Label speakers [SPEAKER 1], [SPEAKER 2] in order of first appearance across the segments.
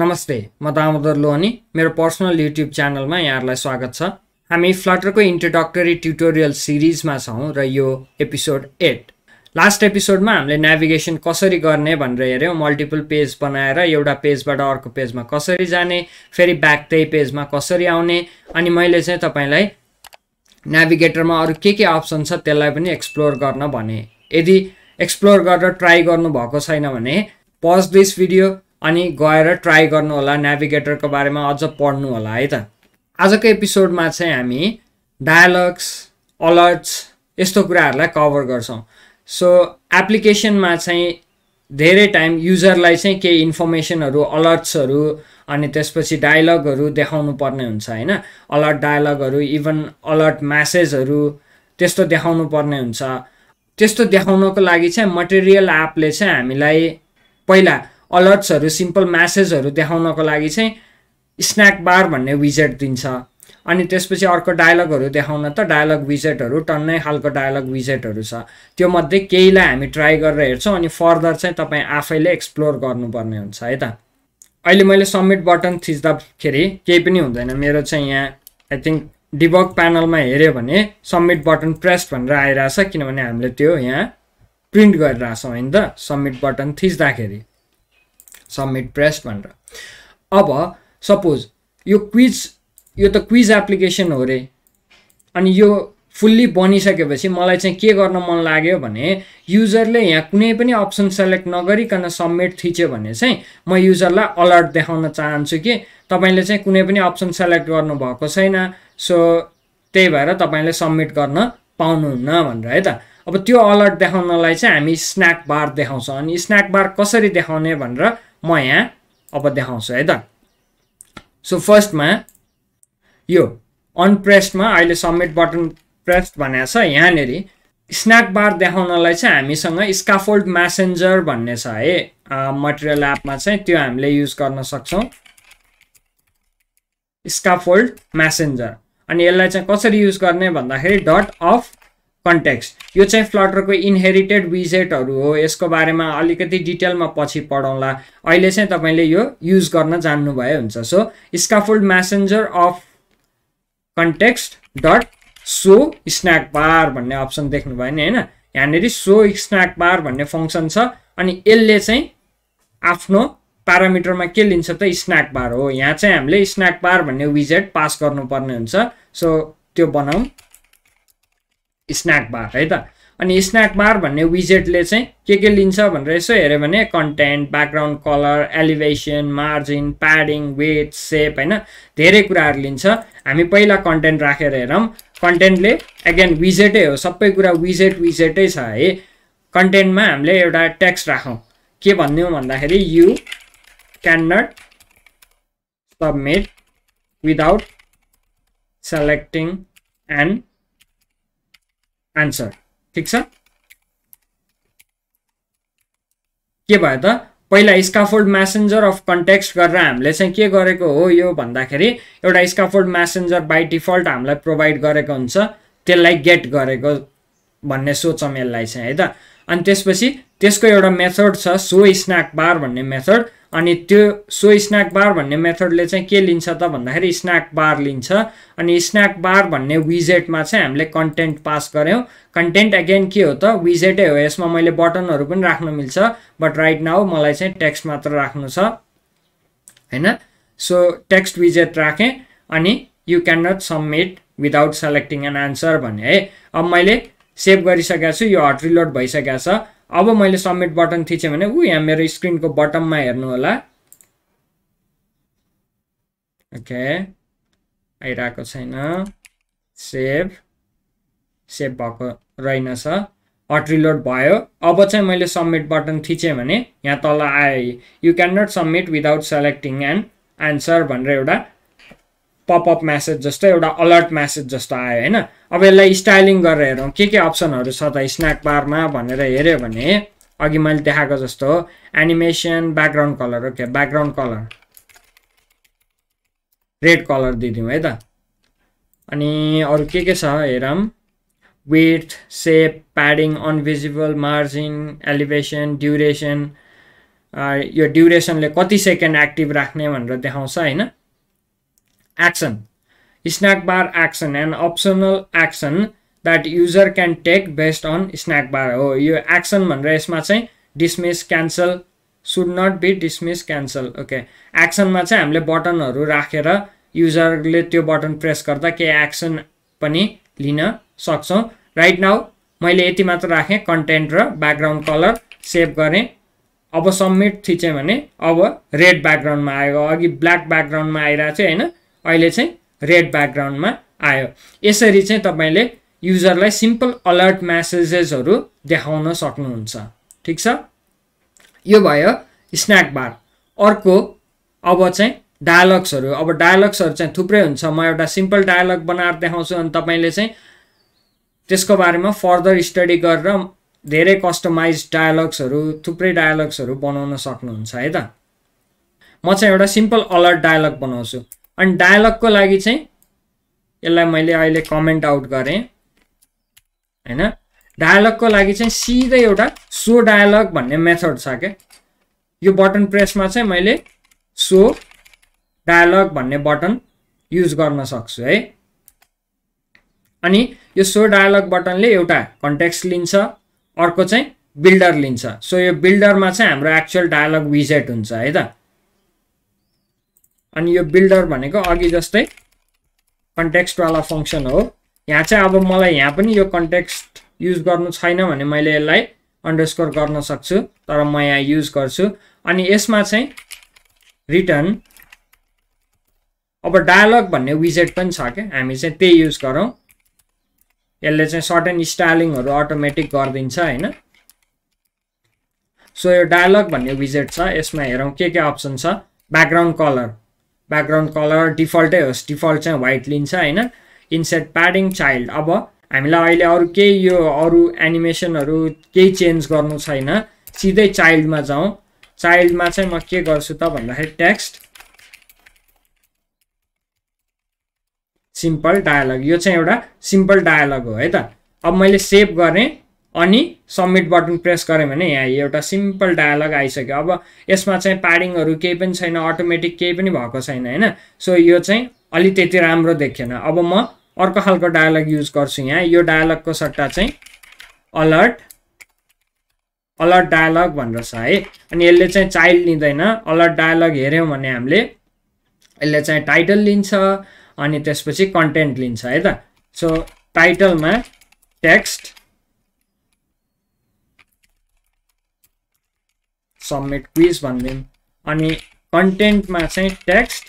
[SPEAKER 1] नमस्ते म दामोदर लोनी मेरो पर्सनल युट्युब च्यानलमा यहाँहरूलाई स्वागत छ हामी फ्लटरको इन्ट्रोडक्टरी ट्युटोरियल सिरिजमा छौँ र यो एपिसोड एट लास्ट एपिसोडमा हामीले नेभिगेसन कसरी गर्ने भनेर हेऱ्यौँ मल्टिपल पेज बनाएर एउटा पेजबाट अर्को पेजमा कसरी जाने फेरि ब्याक त्यही पेजमा कसरी आउने अनि मैले चाहिँ तपाईँलाई नेभिगेटरमा अरू के के अप्सन छ त्यसलाई पनि एक्सप्लोर गर्न भने यदि एक्सप्लोर गरेर ट्राई गर्नुभएको छैन भने पज दिस भिडियो अनि गएर ट्राई होला नेभिगेटरको बारेमा अझ पढ्नु होला है त आजको एपिसोडमा चाहिँ हामी डायलग्स अलर्ट्स यस्तो कुराहरूलाई कभर गर्छौँ सो एप्लिकेसनमा चाहिँ धेरै टाइम युजरलाई चाहिँ केही इन्फर्मेसनहरू अलर्ट्सहरू अनि त्यसपछि डायलगहरू देखाउनु पर्ने हुन्छ होइन अलर्ट डायलगहरू इभन अलर्ट म्यासेजहरू त्यस्तो देखाउनु पर्ने हुन्छ त्यस्तो देखाउनको लागि चाहिँ मटेरियल एपले चाहिँ हामीलाई पहिला अलर्ट्सहरू सिम्पल म्यासेजहरू देखाउनको लागि चाहिँ स्न्याक बार भन्ने विजेट दिन्छ अनि त्यसपछि अर्को डायलगहरू देखाउन त डायलग विजेटहरू टन्नै खालको डायलग विजेटहरू छ त्यो मध्ये केहीलाई हामी ट्राई गरेर हेर्छौँ अनि फर्दर चाहिँ तपाईँ आफैले एक्सप्लोर गर्नुपर्ने हुन्छ है त अहिले मैले सब्मिट बटन थिच्दाखेरि केही पनि हुँदैन मेरो चाहिँ यहाँ आई थिङ्क डिबक प्यानलमा हेऱ्यो भने सब्मिट बटन प्रेस भनेर आइरहेछ किनभने हामीले त्यो यहाँ प्रिन्ट गरिरहेछौँ होइन त सब्मिट बटन थिच्दाखेरि सबमिट प्रेस भनेर अब सपोज यो क्विज यो त क्विज एप्लिकेसन हो रे अनि यो फुल्ली बनिसकेपछि मलाई चाहिँ के गर्न मन लाग्यो भने युजरले यहाँ कुनै पनि अप्सन सेलेक्ट नगरिकन सब्मिट थिच्यो भने चाहिँ म युजरलाई अलर्ट देखाउन चाहन्छु कि तपाईँले चाहिँ कुनै पनि अप्सन सेलेक्ट गर्नुभएको छैन सो त्यही भएर तपाईँले सबमिट गर्न पाउनुहुन्न भनेर है त अब त्यो अलर्ट देखाउनलाई चाहिँ हामी स्न्याक बार देखाउँछौँ अनि स्न्याक बार कसरी देखाउने भनेर म यहाँ अब देखाउँछु है त सो फर्स्टमा यो अनप्रेस्डमा अहिले सबमिट बटन प्रेस्ड भनेको छ यहाँनिर स्न्याक बार देखाउनलाई चाहिँ हामीसँग स्काफोल्ड म्यासेन्जर भन्ने छ है मटेरियल एपमा चाहिँ त्यो हामीले युज गर्न सक्छौँ स्काफोल्ड म्यासेन्जर अनि यसलाई चाहिँ कसरी युज गर्ने भन्दाखेरि डट अफ कन्टेक्स्ट यो चाहिँ फ्लटरको इनहेरिटेड विजेटहरू हो यसको बारेमा अलिकति डिटेलमा पछि पढौँला अहिले चाहिँ तपाईँले यो युज गर्न जान्नुभए हुन्छ so scaffold messenger of context dot show snack bar भन्ने अप्सन देख्नुभयो नि होइन यहाँनिर सो स्न्याक बार भन्ने फङ्सन छ अनि यसले चाहिँ आफ्नो प्यारामिटरमा के लिन्छ त स्न्याक बार हो यहाँ चाहिँ हामीले स्न्याक बार भन्ने विजेट पास गर्नुपर्ने हुन्छ सो त्यो बनाऊ स्न्याक बार है त अनि स्न्याक बार भन्ने विजेटले चाहिँ के के लिन्छ भनेर यसो हेऱ्यो भने content background colour elevation margin padding width shape होइन धेरै कुराहरू लिन्छ हामी पहिला कन्टेन्ट राखेर हेरौँ कन्टेन्टले एगेन विजेटै हो सबै कुरा विजेट विजेटै छ है कन्टेन्टमा हामीले एउटा टेक्स्ट राखौँ के भन्यौँ भन्दाखेरि you can not submit without selecting and answer ठिक छ के भयो त पहिला स्काफोल्ड म्यासेन्जर अफ कन्टेक्स्ट गरेर हामीले चाहिँ के गरेको हो यो भन्दाखेरि एउटा स्काफोल्ड म्यासेन्जर बाई डिफल्ट हामीलाई प्रोभाइड गरेको हुन्छ त्यसलाई गेट गरेको भन्ने सोचौँ यसलाई चाहिँ है त अनि त्यसपछि त्यसको एउटा मेथड छ सो स्न्याक बार भन्ने मेथड अनि त्यो सो स्न्याक बार भन्ने मेथडले चाहिँ के लिन्छ त भन्दाखेरि स्न्याक बार लिन्छ अनि स्न्याक बार भन्ने विजेटमा चाहिँ हामीले कन्टेन्ट पास गऱ्यौँ कन्टेन्ट अगेन के हो त विजेटै हो यसमा मैले बटनहरू पनि राख्नु मिल्छ बट राइट नाउ मलाई चाहिँ टेक्स्ट मात्र राख्नु छ होइन सो टेक्स्ट विजेट राखेँ अनि you can not submit without selecting an answer भने है अब मैले सेभ गरिसकेको छु यो हट रिलोड भइसकेको छ अब मैले सबमिट बटन थिचेँ भने ऊ यहाँ मेरो स्क्रिनको बटममा हेर्नु होला ओके आइरहेको छैन सेभ सेभ भएको रहेनछ हट रिलोड भयो अब चाहिँ मैले सबमिट बटन थिचेँ भने यहाँ तल आयो you can not submit without selecting and answer भनेर एउटा पपअप म्यासेज जस्तो एउटा अलर्ट म्यासेज जस्तो आयो होइन अब यसलाई स्टाइलिङ गरेर हेरौँ के के अप्सनहरू छ त स्न्याक बारमा भनेर हेऱ्यो भने अघि मैले देखाएको जस्तो animation background colour okay background colour red colour दिदिउँ है त अनि अरू के के छ हेरौँ with shape padding invisible margin elevation duration यो ड्युरेसनले कति सेकेन्ड एक्टिभ राख्ने भनेर देखाउँछ होइन action snack bar action an optional action that user can take based on snackbar हो यो एक्सन भनेर यसमा चाहिँ dismiss cancel should not be dismiss cancel okay एक्सनमा चाहिँ हामीले बटनहरू राखेर युजरले त्यो बटन प्रेस गर्दा केही एक्सन पनि लिन सक्छौँ राइट नाउ मैले यति मात्र राखेँ कन्टेन्ट र ब्याकग्राउन्ड कलर सेभ गरेँ अब सबमिट थिचेँ भने अब रेड ब्याकग्राउन्डमा आयो अघि ब्ल्याक ब्याकग्राउन्डमा आइरहेको थियो होइन अहिले चाहिँ रेड ब्याकग्राउन्डमा आयो यसरी चाहिँ तपाईँले युजरलाई सिम्पल अलर्ट म्यासेजेसहरू देखाउन सक्नुहुन्छ ठिक छ यो भयो स्न्याक बार अर्को अब चाहिँ डायलग्सहरू अब डायलग्सहरू चाहिँ थुप्रै हुन्छ म एउटा सिम्पल डायलग बनाएर देखाउँछु अनि तपाईँले चाहिँ त्यसको बारेमा फर्दर स्टडी गरेर धेरै कस्टमाइज डायलग्सहरू थुप्रै डायलग्सहरू बनाउन सक्नुहुन्छ है त म चाहिँ एउटा सिम्पल अलर्ट डायलग बनाउँछु अनि डायलगको लागि चाहिँ यसलाई मैले अहिले कमेन्ट आउट गरेँ होइन डायलगको लागि चाहिँ सिधै एउटा सो डायलग भन्ने मेथड छ क्या यो बटन प्रेसमा चाहिँ मैले सो डायलग भन्ने बटन युज गर्न सक्छु है अनि यो सो डायलग बटनले एउटा कन्टेक्स्ट लिन्छ अर्को चाहिँ बिल्डर लिन्छ सो यो बिल्डरमा चाहिँ हाम्रो एक्चुअल डायलग विजेट हुन्छ है त अनि यो बिल्डर भनेको अघि जस्तै कन्टेक्स्टवाला फङ्सन हो यहाँ चाहिँ अब मलाई यहाँ पनि यो कन्टेक्स्ट युज गर्नु छैन भने मैले यसलाई अन्डरस्कोर गर्न सक्छु तर म यहाँ युज गर्छु अनि यसमा चाहिँ रिटर्न अब डायलग भन्ने विजेट पनि छ क्या हामी चाहिँ त्यही युज गरौँ यसले चाहिँ सर्ट एन्ड स्टाइलिङहरू अटोमेटिक गरिदिन्छ होइन सो यो डायलग भन्ने विजेट छ यसमा हेरौँ के के अप्सन छ ब्याकग्राउन्ड कलर ब्याकग्राउन्ड कलर डिफल्टै होस् डिफल्ट चाहिँ व्हाइट लिन्छ होइन इन्सेट प्याडिङ चाइल्ड अब हामीलाई अहिले अरू केही यो अरू एनिमेसनहरू केही चेन्ज गर्नु छैन सिधै चाइल्डमा जाउँ चाइल्डमा चाहिँ म के गर्छु त भन्दाखेरि टेक्स्ट सिम्पल डायलग यो चाहिँ एउटा सिम्पल डायलग हो है त अब मैले सेभ गरेँ अनि सब्मिट बटन प्रेस गऱ्यो भने यहाँ एउटा सिम्पल डायलग आइसक्यो अब यसमा चाहिँ प्याडिङहरू केही पनि छैन अटोमेटिक केही पनि भएको छैन होइन सो यो चाहिँ अलि त्यति राम्रो देखेन अब म अर्को खालको डायलग युज गर्छु यहाँ यो डायलगको सट्टा चाहिँ अलर्ट अलर्ट डायलग भनेर छ है अनि यसले चाहिँ चाइल्ड लिँदैन अलर्ट डायलग हेऱ्यौँ भने हामीले यसले चाहिँ टाइटल लिन्छ अनि त्यसपछि कन्टेन्ट लिन्छ है त सो टाइटलमा टेक्स्ट सबमिट क्विज भनिदिउँ अनि कन्टेन्टमा चाहिँ text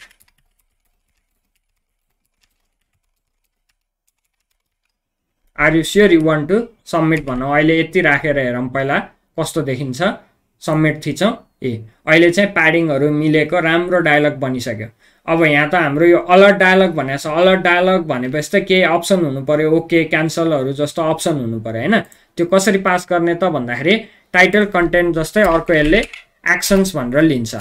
[SPEAKER 1] are you sure you want to submit भनौँ अहिले यति राखेर हेरौँ पहिला कस्तो देखिन्छ सबमिट थिचौँ ए अहिले चाहिँ प्याडिङहरू मिलेको राम्रो डायलग बनिसक्यो अब यहाँ त हाम्रो यो अलर्ट डायलग भनेको छ अलर्ट डायलग भनेपछि त केही अप्सन हुनु पऱ्यो ओके क्यान्सलहरू जस्तो अप्सन हुनु पऱ्यो होइन त्यो कसरी पास गर्ने त भन्दाखेरि टाइटल कन्टेन्ट जस्तै अर्को यसले एक्सन्स भनेर लिन्छ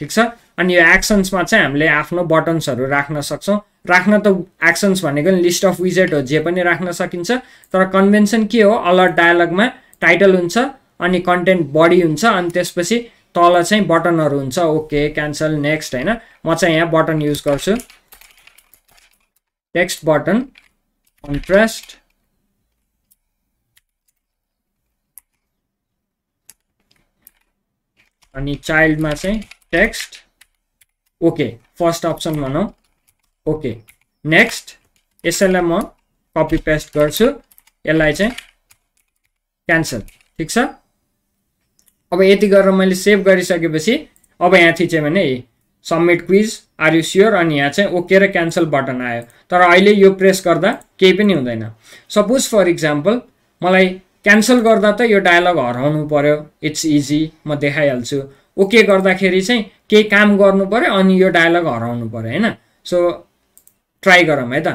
[SPEAKER 1] ठिक छ अनि यो एक्सन्समा चाहिँ हामीले आफ्नो बटन्सहरू राख्न सक्छौँ राख्न त एक्सन्स भनेको नि लिस्ट अफ विजेट हो जे पनि राख्न सकिन्छ तर कन्भेन्सन के हो अलर्ट डायलगमा टाइटल हुन्छ अनि कन्टेन्ट बडी हुन्छ अनि त्यसपछि तल चाहिँ बटनहरू हुन्छ ओके क्यान्सल नेक्स्ट होइन म चाहिँ यहाँ बटन युज गर्छु टेक्स्ट बटन कन्ट्रास्ट अनि चाइल्डमा चाहिँ टेक्स्ट ओके फर्स्ट अप्सन भनौँ ओके नेक्स्ट यसैलाई म कपी पेस्ट गर्छु यसलाई चाहिँ क्यान्सल ठिक छ अब यति गरेर मैले सेभ गरिसकेपछि अब यहाँ थिचेँ भने submit quiz are you sure अनि यहाँ चाहिँ ओके र क्यान्सल बटन आयो तर अहिले यो प्रेस गर्दा केही पनि हुँदैन सपोज फर इक्जाम्पल मलाई क्यान्सल गर्दा त यो डायलग हराउनु पऱ्यो इट्स इजी म देखाइहाल्छु ओके गर्दाखेरि चाहिँ केही काम गर्नु पऱ्यो अनि यो डायलग हराउनु पऱ्यो होइन सो ट्राई गरौँ है त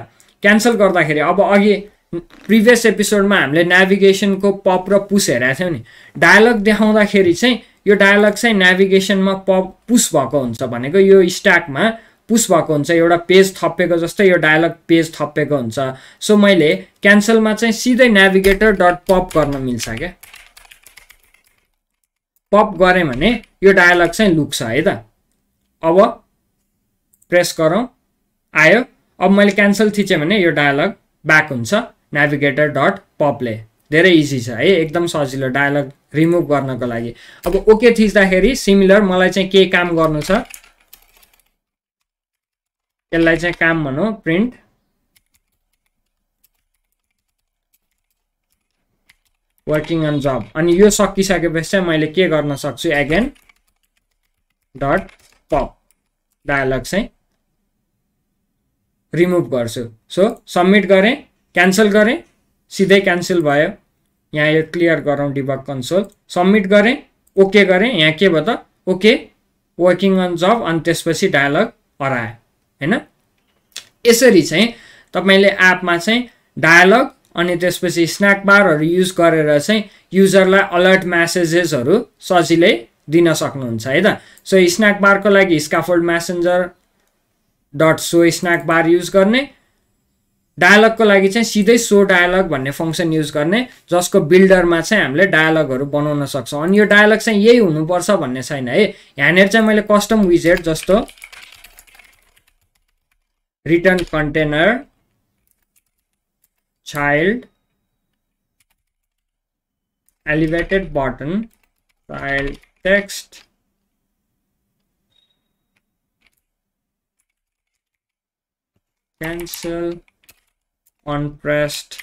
[SPEAKER 1] क्यान्सल गर्दाखेरि अब अघि प्रिभियस एपिसोडमा हामीले नेभिगेसनको पप र पुस हेरेको थियौँ नि डायलग देखाउँदाखेरि चाहिँ यो डायलग चाहिँ नेभिगेसनमा पप पुस भएको हुन्छ भनेको यो स्ट्याकमा पुस भएको हुन्छ एउटा पेज थपेको जस्तै यो डायलग पेज थपेको हुन्छ सो मैले क्यान्सलमा चाहिँ सिधै नेभिगेटर डट पप गर्न मिल्छ क्या पप गरेँ भने यो डायलग चाहिँ लुक्छ है त अब प्रेस गरौँ आयो अब मैले क्यान्सल थिचेँ भने यो डायलग ब्याक हुन्छ नेभिगेटर डट पपले धेरै इजी छ है एकदम सजिलो डायलग रिमुभ गर्नको लागि अब ओके थिच्दाखेरि सिमिलर मलाई चाहिँ के काम गर्नु छ त्यसलाई चाहिँ काम भनौँ प्रिन्ट वर्किङ अन जब अनि यो सकिसकेपछि चाहिँ मैले के गर्न सक्छु एगेन डट पप डायलग चाहिँ रिमुभ गर्छु सो सबमिट गरेँ क्यान्सल गरेँ सिधै क्यान्सल भयो यहाँ यो क्लियर गरौँ डिबक कन्सोल सबमिट गरेँ ओके गरेँ यहाँ के भयो त ओके वर्किङ अन जब अनि त्यसपछि डायलग हराएँ होइन यसरी चाहिँ तपाईँले एपमा चाहिँ डायलग अनि त्यसपछि स्न्याक बारहरू युज गरेर चाहिँ युजरलाई अलर्ट म्यासेजेसहरू सजिलै दिन सक्नुहुन्छ है त सो स्न्याक बारको लागि scaffold messenger dot show snack bar use गर्ने डायलगको लागि चाहिँ सिधै सो डायलग भन्ने फङ्सन युज गर्ने जसको बिल्डरमा चाहिँ हामीले डायलगहरू बनाउन सक्छौँ अनि यो डायलग चाहिँ यही हुनुपर्छ भन्ने छैन है यहाँनिर चाहिँ मैले कस्टम विजेट जस्तो return container child elevated button child text cancel on pressed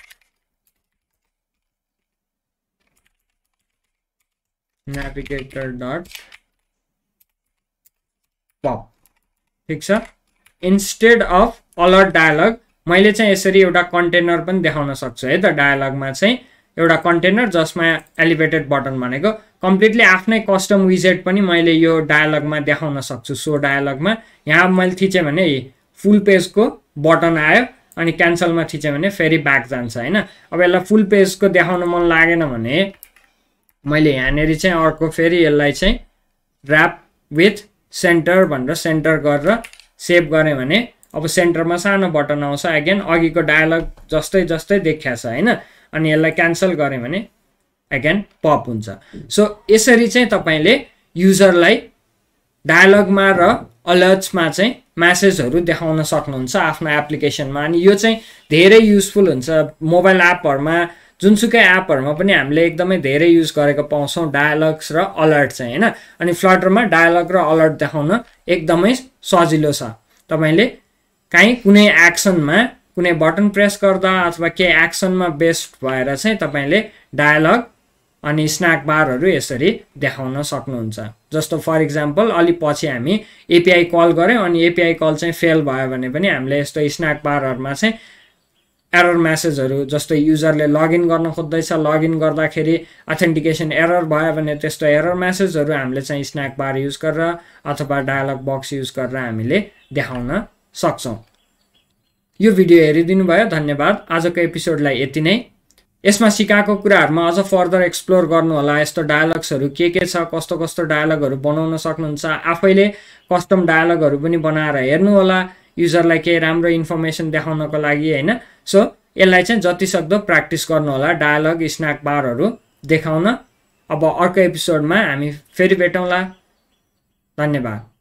[SPEAKER 1] navigator dot pop ठीक इन्स्टेड अफ अलर्ट डायलग मैले चाहिँ यसरी एउटा कन्टेनर पनि देखाउन सक्छु है त डायलगमा चाहिँ एउटा कन्टेनर जसमा एलिभेटेड बटन भनेको कम्प्लिटली आफ्नै कस्टम विजेट पनि मैले यो डायलगमा देखाउन सक्छु सो डायलगमा यहाँ मैले थिचेँ भने फुल पेजको बटन आयो अनि क्यान्सलमा थिचेँ भने फेरि ब्याक जान्छ होइन अब यसलाई फुल पेजको देखाउन मन लागेन भने मैले यहाँनिर चाहिँ अर्को फेरि यसलाई चाहिँ ऱ्याप विथ सेन्टर भनेर सेन्टर गरेर सेभ गऱ्यो भने अब सेन्टरमा सानो बटन आउँछ अगेन अघिको डायलग जस्तै जस्तै देखिया छ होइन अनि यसलाई क्यान्सल गऱ्यो भने एगेन पप हुन्छ सो यसरी चाहिँ तपाईँले युजरलाई डायलगमा र अलर्ट्समा चाहिँ म्यासेजहरू देखाउन सक्नुहुन्छ आफ्नो एप्लिकेसनमा अनि यो चाहिँ धेरै युजफुल हुन्छ मोबाइल एपहरूमा जुनसुकै एपहरूमा पनि हामीले एकदमै धेरै युज गरेको पाउँछौँ डायलग्स र अलर्ट चाहिँ होइन अनि फ्लटरमा डायलग र अलर्ट देखाउन एकदमै सजिलो छ तपाईँले काहीँ कुनै एक्सनमा कुनै बटन प्रेस गर्दा अथवा केही एक्सनमा बेस्ड भएर चाहिँ तपाईँले डायलग अनि स्न्याक बारहरू यसरी देखाउन सक्नुहुन्छ जस्तो फर इक्जाम्पल अलि पछि हामी एपिआई कल गऱ्यौँ अनि एपिआई कल चाहिँ फेल भयो भने पनि हामीले यस्तो स्न्याक बारहरूमा चाहिँ एरर म्यासेजहरू जस्तै युजरले लगइन गर्न खोज्दैछ लगइन गर्दाखेरि अथेन्टिकेसन एरर भयो भने त्यस्तो एरर म्यासेजहरू हामीले चाहिँ स्न्याक बार युज गरेर अथवा डायलग बक्स युज गरेर हामीले देखाउन सक्छौँ यो भिडियो हेरिदिनु भयो धन्यवाद आजको एपिसोडलाई यति नै यसमा सिकाएको कुराहरूमा अझ फर्दर एक्सप्लोर गर्नुहोला यस्तो डायलग्सहरू के के छ कस्तो कस्तो डायलगहरू बनाउन सक्नुहुन्छ आफैले कस्टम डायलगहरू पनि बनाएर हेर्नुहोला युजरलाई केही राम्रो इन्फर्मेसन देखाउनको लागि होइन सो यसलाई चाहिँ जतिसक्दो प्र्याक्टिस गर्नुहोला डायलग स्न्याक बारहरू देखाउन अब अर्को एपिसोडमा हामी फेरि भेटौँला धन्यवाद